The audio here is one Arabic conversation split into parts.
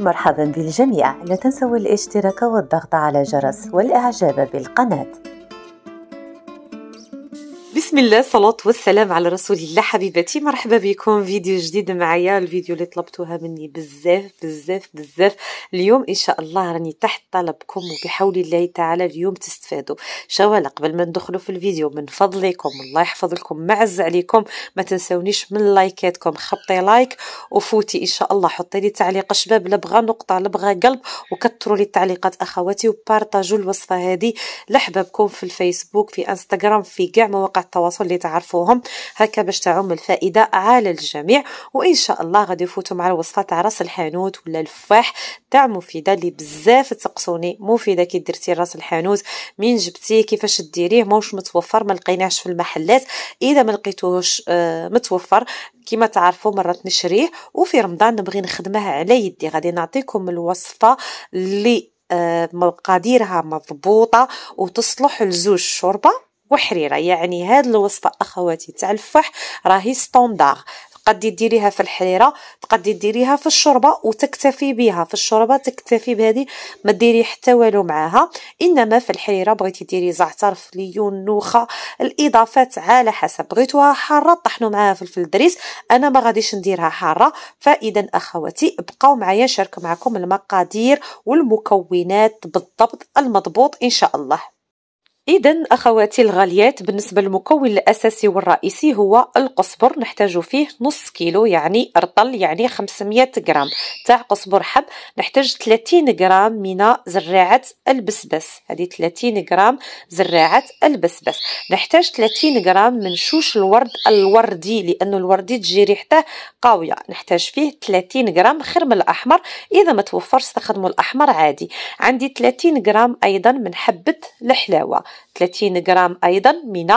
مرحبا بالجميع لا تنسوا الاشتراك والضغط على جرس والإعجاب بالقناة بسم الله الصلاة والسلام على رسول الله حبيباتي مرحبا بكم فيديو جديد معايا الفيديو اللي طلبتوها مني بزاف بزاف بزاف اليوم ان شاء الله راني تحت طلبكم وبحول الله تعالى اليوم تستفادوا شوال قبل ما ندخلوا في الفيديو من فضلكم الله يحفظ لكم معز عليكم ما تنسونيش من لايكاتكم خبطي لايك وفوتي ان شاء الله حطي لي تعليق شباب لبغى نقطة لبغى قلب وكثروا لي التعليقات اخواتي وبارطاجوا الوصفة هذه لحبابكم في الفيسبوك في انستغرام في كاع مواقع التواصل التواصل اللي تعرفوهم هكا باش تعم الفائده على الجميع وان شاء الله غادي يفوتوا مع الوصفه تاع راس الحانوت ولا الفاح تاع مفيده اللي بزاف تسقسوني مفيده كي درتي راس الحانوت مين جبتيه كيفاش ديريه ماهوش متوفر ما لقيناهش في المحلات اذا ما لقيتوهش آه، متوفر كما تعرفوا مرات نشريه وفي رمضان نبغي نخدمه على يدي غادي نعطيكم الوصفه اللي آه، مقاديرها مضبوطه وتصلح لزوج شوربه وحريره يعني هاد الوصفه اخواتي تاع الفح راهي ستوندار تقدي ديريها في الحريره تقدي ديريها في الشوربه وتكتفي بها في الشوربه تكتفي بهذه ما ديري حتى والو معاها انما في الحريره بغيتي ديري زعتر فليون نوخه الاضافات على حسب بغيتوها حاره طحنوا معاها فلفل دريس انا ما غاديش نديرها حاره فاذا اخواتي بقاو معايا نشارك معكم المقادير والمكونات بالضبط المضبوط ان شاء الله إذا أخواتي الغاليات بالنسبة للمكون الأساسي والرئيسي هو القصبر نحتاج فيه نص كيلو يعني رطل يعني 500 غرام تاع قصبر حب نحتاج 30 غرام من زراعة البسبس هذه 30 غرام زراعة البسبس نحتاج 30 غرام من شوش الورد الوردي لأنه الوردي تجي ريحته قوية نحتاج فيه 30 غرام خرم الأحمر إذا ما توفرش استخدموا الأحمر عادي عندي 30 غرام أيضا من حبة الحلاوة 30 غرام أيضا من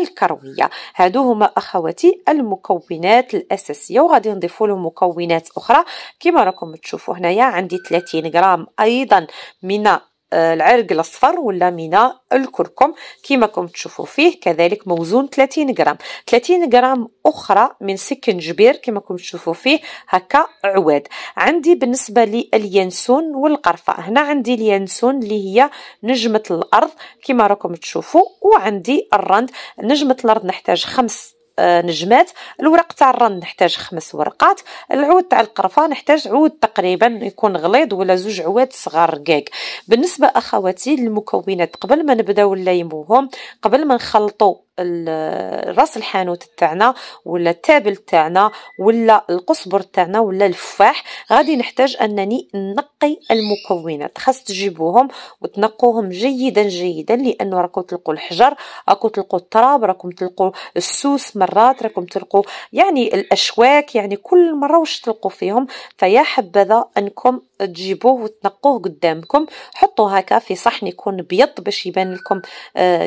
الكروية هادو هما أخواتي المكونات الأساسية وغادي نضيفوا لهم مكونات أخرى كما راكم تشوفوا هنايا عندي 30 غرام أيضا من آه، العرق الاصفر ولا من الكركم كما كنتم تشوفوا فيه كذلك موزون 30 غرام 30 غرام اخرى من سكن جبير كما كنتم تشوفوا فيه هكا عواد عندي بالنسبه لليانسون والقرفه هنا عندي اليانسون اللي هي نجمه الارض كما راكم تشوفوا وعندي الرند نجمه الارض نحتاج خمس آه، نجمات الورق تاع الرن نحتاج خمس ورقات العود تاع القرفه نحتاج عود تقريبا يكون غليظ ولا زوج عواد صغار رقاق بالنسبه اخواتي للمكونات قبل ما نبداو نلايموهم قبل ما نخلطو راس الحانوت تاعنا ولا التابل تاعنا ولا القصبر تاعنا ولا الفاح غادي نحتاج انني نقي المكونات خاص تجيبوهم وتنقوهم جيدا جيدا لانه راكم تلقوا الحجر راكم تلقوا التراب راكم تلقوا السوس مرات راكم تلقوا يعني الاشواك يعني كل مره واش تلقوا فيهم فيا حبذا انكم تجيبوه وتنقوه قدامكم حطوه هكا في صحن يكون ابيض باش يبان لكم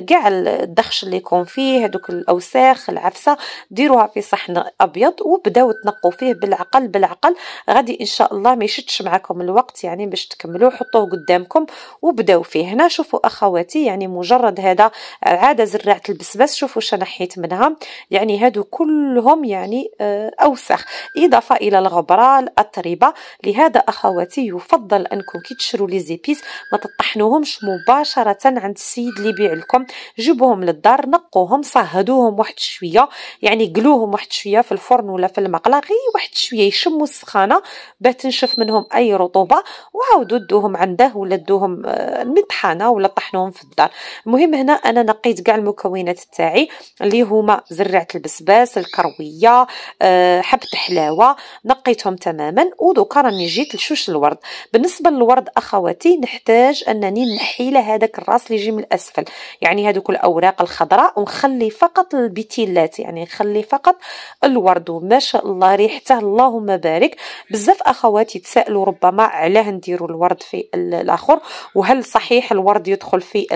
كاع آه، الدخش اللي يكون فيه فيه هذوك الاوساخ العفسه ديروها في صحن ابيض وبداو تنقوا فيه بالعقل بالعقل غادي ان شاء الله ما يشدش معكم الوقت يعني باش تكملوا حطوه قدامكم وبداو فيه هنا شوفوا اخواتي يعني مجرد هذا عاده زراعه البسبس شوفوا شنحيت منها يعني هادو كلهم يعني آه، اوساخ اضافه الى الغبره الاطربه لهذا اخواتي يفضل انكم كي تشرو لي زيبيس ما تطحنوهمش مباشره عند السيد اللي يبيع لكم جيبوهم للدار نقوا طلعوهم صهدوهم واحد شويه يعني قلوهم واحد شويه في الفرن ولا في المقله غير واحد شويه يشموا السخانه باش تنشف منهم اي رطوبه وعاودوا دوهم عنده ولا دوهم المطحنه آه، ولا طحنوهم في الدار المهم هنا انا نقيت كاع المكونات تاعي اللي هما زرعه البسباس الكرويه آه، حبه حلاوه نقيتهم تماما ودوكا راني جيت لشوش الورد بالنسبه للورد اخواتي نحتاج انني نحي له هذاك الراس اللي يجي من الاسفل يعني هذوك الاوراق الخضراء خلي فقط البتيلات يعني خلي فقط الورد وما شاء الله ريحته اللهم بارك بزاف اخوات تسالوا ربما علاه نديروا الورد في الاخر وهل صحيح الورد يدخل في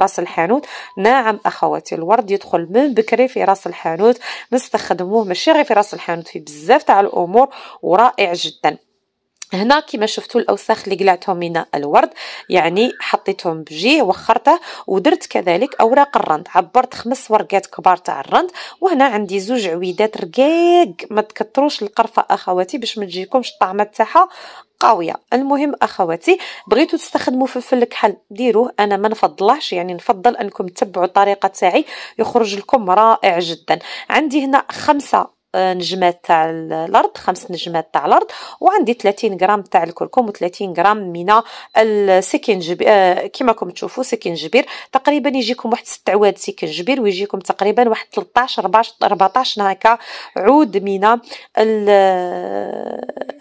راس الحانوت نعم اخواتي الورد يدخل من بكري في راس الحانوت نستخدموه ماشي غير في راس الحانوت في بزاف تاع الامور ورائع جدا هنا كما شفتوا الاوساخ اللي قلعتهم من الورد يعني حطيتهم بجيه وخرته ودرت كذلك اوراق الرند عبرت خمس ورقات كبار تاع الرند وهنا عندي زوج عويدات رقاق ما تكثروش القرفه اخواتي باش ما تجيكمش الطعمه تاعها قويه المهم اخواتي بغيتو تستخدموا فلفل الكحل ديروه انا ما نفضلهش يعني نفضل انكم تتبعوا الطريقه تاعي يخرج لكم رائع جدا عندي هنا خمسة نجمات تاع الارض خمس نجمات تاع الارض وعندي 30 غرام تاع الكركم و30 غرام من السكنجبير آه، كيما راكم تشوفوا سكنجبير تقريبا يجيكم واحد 6 عواد سكنجبير ويجيكم تقريبا واحد 13 14 14 هكا عود من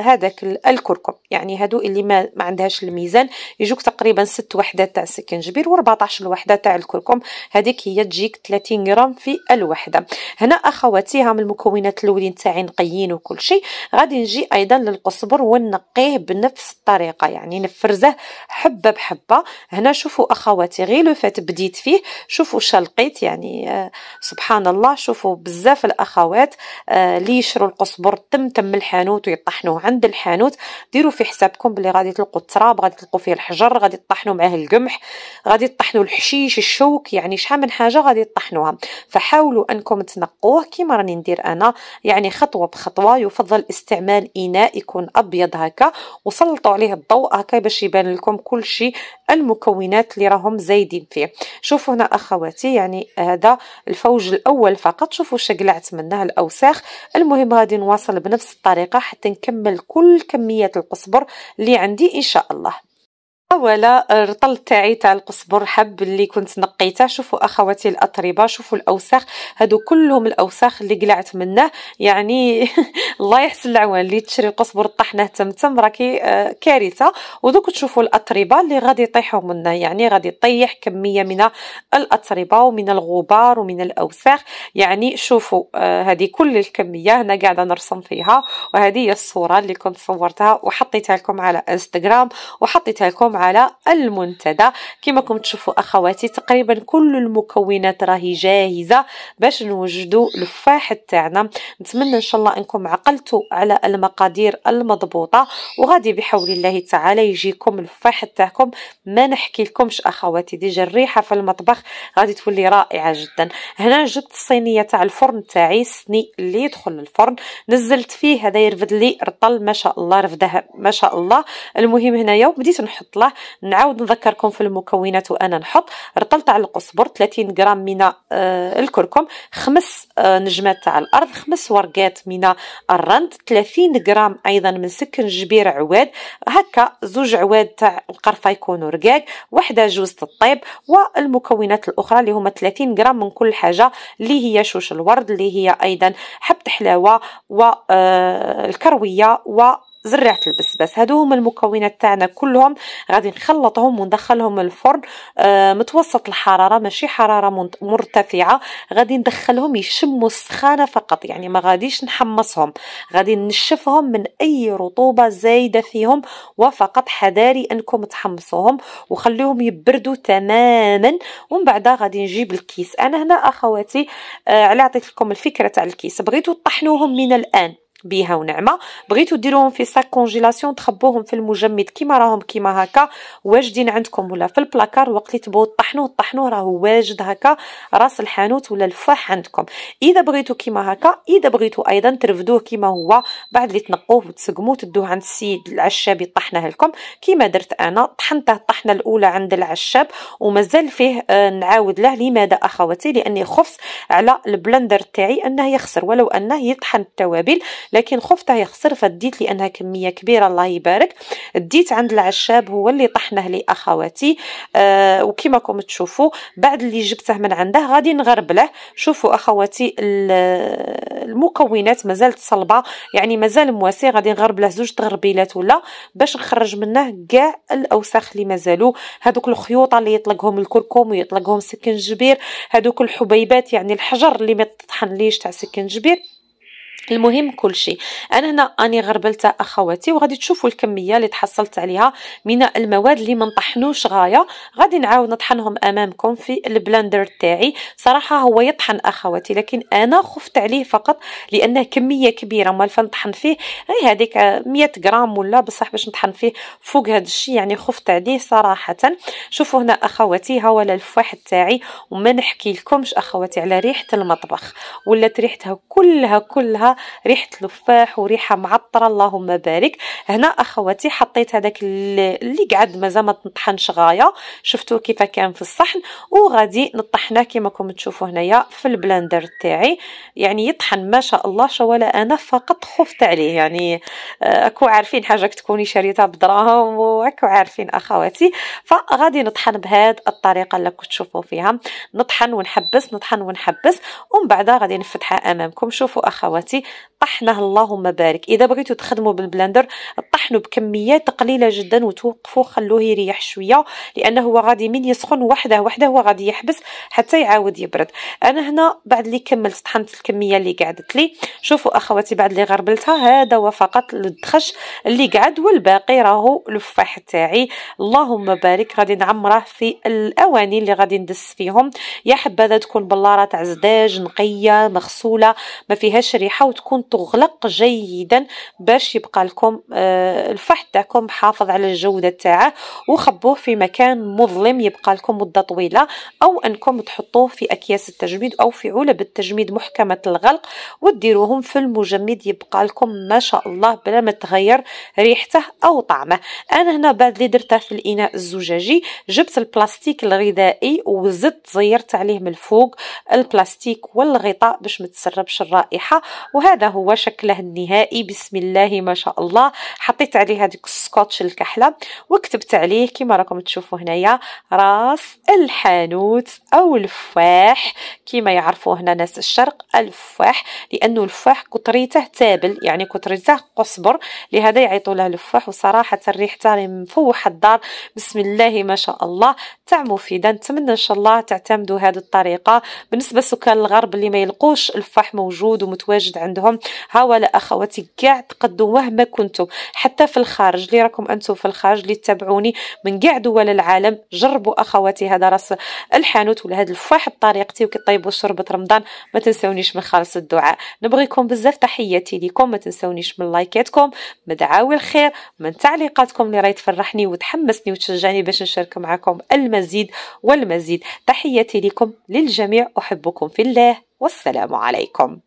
هذاك الكركم يعني هادو اللي ما, ما عندهاش الميزان يجوك تقريبا 6 وحدات تاع السكنجبير و14 الوحده تاع الكركم هذيك هي تجيك 30 غرام في الوحده هنا اخواتي هم المكونات الاولين تاعي نقيين وكل شيء غادي نجي ايضا للقصبر ونقيه بنفس الطريقه يعني نفرزه حبه بحبه هنا شوفوا اخواتي غير لو فات بديت فيه شوفوا شلقيت يعني آه، سبحان الله شوفوا بزاف الاخوات آه اللي يشروا القزبر تم تم الحانوت ويطحنوه عند الحانوت ديروا في حسابكم بلي غادي تلقوا التراب غادي تلقوا فيه الحجر غادي تطحنوا معاه القمح غادي تطحنوا الحشيش الشوك يعني شحال من حاجه غادي تطحنوها فحاولوا انكم تنقوه كيما راني ندير انا يعني خطوه بخطوه يفضل استعمال اناء يكون ابيض هكا وسلطوا عليه الضوء هكا باش يبان لكم كل شيء المكونات اللي راهم زايدين فيه شوفوا هنا اخواتي يعني هذا الفوج الاول فقط شوفوا شقلعت منه الاوساخ المهم غادي نواصل بنفس الطريقه حتى نكمل كل كميات القصبر اللي عندي ان شاء الله ولا الرطل تاعي تاع القزبر حب اللي كنت نقيته شوفوا اخواتي الاطربه شوفوا الاوساخ هادو كلهم الاوساخ اللي قلعت منه يعني الله يحسن العوان اللي تشري القزبر طحنه تم تم راكي آه، كارثه ودوك تشوفوا الاطربه اللي غادي يطيحوا منه يعني غادي يطيح كميه من الاطربه ومن الغبار ومن الاوساخ يعني شوفوا هذه آه، كل الكميه هنا قاعده نرسم فيها وهذه هي الصوره اللي كنت صورتها وحطيتها لكم على انستغرام وحطيتها لكم على المنتدى كما كنتم تشوفوا اخواتي تقريبا كل المكونات راهي جاهزه باش نوجدوا الفاح تاعنا نتمنى ان شاء الله انكم عقلتوا على المقادير المضبوطه وغادي بحول الله تعالى يجيكم الفاح تاعكم ما نحكي لكمش اخواتي ديجا الريحه في المطبخ غادي تولي رائعه جدا هنا جبت الصينيه تاع الفرن تاعي سني اللي يدخل للفرن نزلت فيه هذا يرفد لي رطل ما شاء الله رفده ما شاء الله المهم هنايا وبديت نحط الله نعاود نذكركم في المكونات وانا نحط رطل تاع القزبر 30 غرام من آه، الكركم خمس آه، نجمات تاع الارض خمس ورقات من الرند 30 غرام ايضا من سكر جبير عواد هكا زوج عواد تاع القرفه يكونوا رقاق وحده جوزة الطيب والمكونات الاخرى اللي هما 30 غرام من كل حاجه اللي هي شوش الورد اللي هي ايضا حبة حلاوه والكرويه آه، وزريعه البس بس هادو هما المكونات تاعنا كلهم غادي نخلطهم وندخلهم الفرن آه متوسط الحراره ماشي حراره مرتفعه غادي ندخلهم يشموا السخانه فقط يعني ما غاديش نحمصهم غادي نشفهم من اي رطوبه زايده فيهم وفقط حذاري انكم تحمصوهم وخليهم يبردوا تماما ومن بعد غادي نجيب الكيس انا هنا اخواتي آه على عطيت لكم الفكره تاع الكيس بغيتو تطحنوهم من الان بيها ونعمه بغيتو ديروهم في ساك كونجيلاسيون تخبوهم في المجمد كيما راهم كيما هكا واجدين عندكم ولا في البلاكار وقت اللي تبغوا طحنوه طحنوه راه واجد هكا راس الحانوت ولا الفاح عندكم اذا بغيتو كيما هكا اذا بغيتو ايضا ترفدوه كيما هو بعد اللي تنقوه وتسقموه تدوه عند السيد العشاب يطحنه لكم كيما درت انا طحنته الطحنه الاولى عند العشاب ومازال فيه آه، نعاود له لماذا اخواتي لاني خفت على البلندر تاعي انه يخسر ولو انه يطحن التوابل لكن خفت يخسر فديت لانها كميه كبيره الله يبارك ديت عند العشاب هو اللي طحنه لاخواتي آه وكما راكم تشوفوا بعد اللي جبته من عنده غادي نغربله شوفوا اخواتي المكونات مازالت صلبه يعني مازال مواسي غادي نغربله زوج تغربيلات ولا باش نخرج منه كاع الاوساخ اللي مازالوا هذوك الخيوط اللي يطلقهم الكركم ويطلقهم سكنجبير هذوك الحبيبات يعني الحجر اللي ما تطحنليش تاع سكنجبير المهم كل شيء انا هنا اني غربلت اخواتي وغادي تشوفوا الكميه اللي تحصلت عليها من المواد اللي ما نطحنوش غايه غادي نعاود نطحنهم امامكم في البلندر تاعي صراحه هو يطحن اخواتي لكن انا خفت عليه فقط لانه كميه كبيره ما فنطحن فيه غير إيه هذيك 100 آه، غرام ولا بصح باش نطحن فيه فوق هذا الشيء يعني خفت عليه صراحه شوفوا هنا اخواتي ها هو الفواح تاعي وما نحكي لكمش اخواتي على ريحه المطبخ ولات ريحتها كلها كلها ريحه تفاح وريحه معطره اللهم بارك هنا اخواتي حطيت هذاك اللي قعد مازال ما طحنش غايه شفتوا كيف كان في الصحن وغادي نطحناه كما راكم تشوفوا هنايا في البلندر تاعي يعني يطحن ما شاء الله شوالا انا فقط خفت عليه يعني آه، اكو عارفين حاجه تكوني شريتها بدراهم وراكم عارفين اخواتي فغادي نطحن بهاد الطريقه اللي كنت تشوفوا فيها نطحن ونحبس نطحن ونحبس ومن بعد غادي نفتحها امامكم شوفوا اخواتي طحناه اللهم بارك اذا بغيتو تخدموا بالبلندر طحنوا بكميات قليله جدا وتوقفوا خلوه يريح شويه لانه هو غادي من يسخن وحده وحده هو غادي يحبس حتى يعاود يبرد انا هنا بعد اللي كملت طحنت الكميه اللي قعدت لي شوفوا اخواتي بعد اللي غربلتها هذا هو فقط الدخش اللي قعد والباقي راهو الفاح تاعي اللهم بارك غادي نعمره في الاواني اللي غادي ندس فيهم يا حبذا تكون بلاره تاع زداج نقيه مغسوله ما فيهاش ريحه وتكون تغلق جيدا باش يبقى لكم آه الفحم تاعكم حافظ على الجوده تاعه وخبوه في مكان مظلم يبقى لكم مده طويله او انكم تحطوه في اكياس التجميد او في علب التجميد محكمه الغلق وديروهم في المجمد يبقى لكم ما شاء الله بلا ما تغير ريحته او طعمه انا هنا بعد اللي درته في الاناء الزجاجي جبت البلاستيك الغذائي وزدت زيرت عليه من الفوق البلاستيك والغطاء باش ما تسربش الرائحه وهذا هو شكله النهائي بسم الله ما شاء الله حطيت عليه هذيك السكوتش الكحله وكتبت عليه كما راكم تشوفوا هنايا راس الحانوت او الفاح كما يعرفوا هنا ناس الشرق الفاح لانه الفاح كثريته تابل يعني كثريته قصبر لهذا يعيطوا له الفاح وصراحه ريحته مفوحه الدار بسم الله ما شاء الله تاع مفيده نتمنى ان شاء الله تعتمدوا هذه الطريقه بالنسبه لسكان الغرب اللي ما يلقوش الفاح موجود ومتواجد عندهم ها ولا اخواتي كاع تقدموه ما كنتم حتى في الخارج اللي راكم انتم في الخارج اللي تتابعوني من كاع دول العالم جربوا اخواتي هذا راس الحانوت ولا هذا الفواح بطريقتي وكيطيبوا شربة رمضان ما تنسونيش من خالص الدعاء نبغيكم بزاف تحياتي ليكم ما تنسونيش من لايكاتكم دعاوي الخير من تعليقاتكم اللي راهي تفرحني وتحمسني وتشجعني باش نشارك معكم المزيد والمزيد تحياتي لكم للجميع احبكم في الله والسلام عليكم